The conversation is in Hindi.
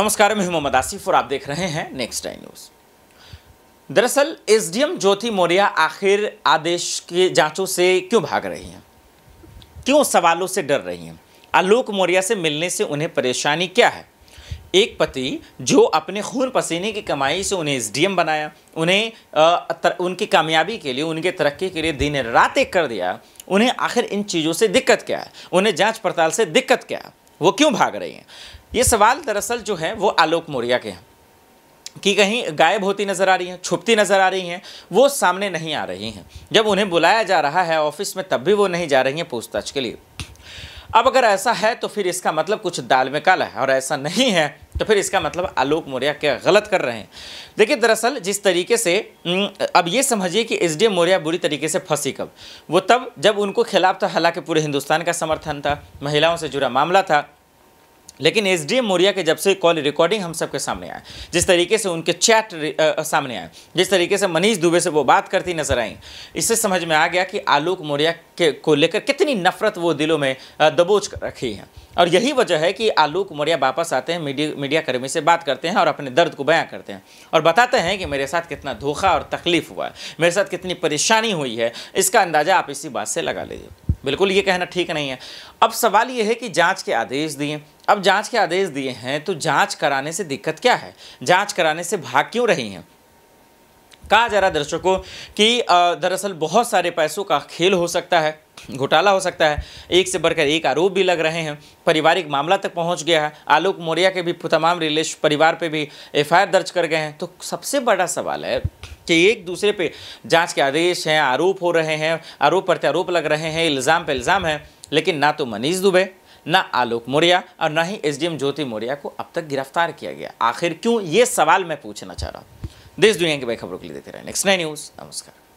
नमस्कार मैं मोहम्मद आसिफ और आप देख रहे हैं नेक्स्ट टाइम न्यूज़ दरअसल एसडीएम ज्योति मौर्या आखिर आदेश के जांचों से क्यों भाग रही हैं क्यों सवालों से डर रही हैं आलोक मौर्या से मिलने से उन्हें परेशानी क्या है एक पति जो अपने खून पसीने की कमाई से उन्हें एसडीएम बनाया उन्हें तर, उनकी कामयाबी के लिए उनके तरक्की के लिए दिन रात एक कर दिया उन्हें आखिर इन चीज़ों से दिक्कत क्या है उन्हें जांच पड़ताल से दिक्कत क्या है वो क्यों भाग रही हैं ये सवाल दरअसल जो है वो आलोक मौर्या के हैं कि कहीं गायब होती नज़र आ रही हैं छुपती नज़र आ रही हैं वो सामने नहीं आ रही हैं जब उन्हें बुलाया जा रहा है ऑफिस में तब भी वो नहीं जा रही हैं पूछताछ के लिए अब अगर ऐसा है तो फिर इसका मतलब कुछ दाल में काला है और ऐसा नहीं है तो फिर इसका मतलब आलोक मौर्या क्या गलत कर रहे हैं देखिए दरअसल जिस तरीके से अब ये समझिए कि एस डी मौर्या बुरी तरीके से फंसी कब वो तब जब उनको खिलाफ था हालांकि पूरे हिंदुस्तान का समर्थन था महिलाओं से जुड़ा मामला था लेकिन एस डी मौर्या के जब से कॉल रिकॉर्डिंग हम सबके सामने आए जिस तरीके से उनके चैट आ, सामने आए जिस तरीके से मनीष दुबे से वो बात करती नजर आई इससे समझ में आ गया कि आलोक मौर्या के को लेकर कितनी नफरत वो दिलों में दबोच कर रखी है और यही वजह है कि आलोक मौर्या वापस आते हैं मीडिया मीडिया कर्मी से बात करते हैं और अपने दर्द को बयां करते हैं और बताते हैं कि मेरे साथ कितना धोखा और तकलीफ हुआ है मेरे साथ कितनी परेशानी हुई है इसका अंदाज़ा आप इसी बात से लगा लीजिए बिल्कुल ये कहना ठीक नहीं है अब सवाल ये है कि जांच के आदेश दिए अब जांच के आदेश दिए हैं तो जांच कराने से दिक्कत क्या है जांच कराने से भाग क्यों रही हैं कहा जा रहा है दर्शकों कि दरअसल बहुत सारे पैसों का खेल हो सकता है घोटाला हो सकता है एक से बढ़कर एक आरोप भी लग रहे हैं पारिवारिक मामला तक पहुंच गया है आलोक मौर्या के भी तमाम रिलेश परिवार पे भी एफआईआर दर्ज कर गए हैं तो सबसे बड़ा सवाल है कि एक दूसरे पे जांच के आदेश हैं आरोप हो रहे हैं आरोप प्रत्यारोप लग रहे हैं इल्ज़ाम पर इल्ज़ाम है लेकिन ना तो मनीष दुबे न आलोक मौर्या और न ही एसडीएम ज्योति मौर्या को अब तक गिरफ्तार किया गया आखिर क्यों ये सवाल मैं पूछना चाह रहा हूँ देश दुनिया की बड़ी खबरों के लिए देते रहे नेक्स्ट नाइन न्यूज़ नमस्कार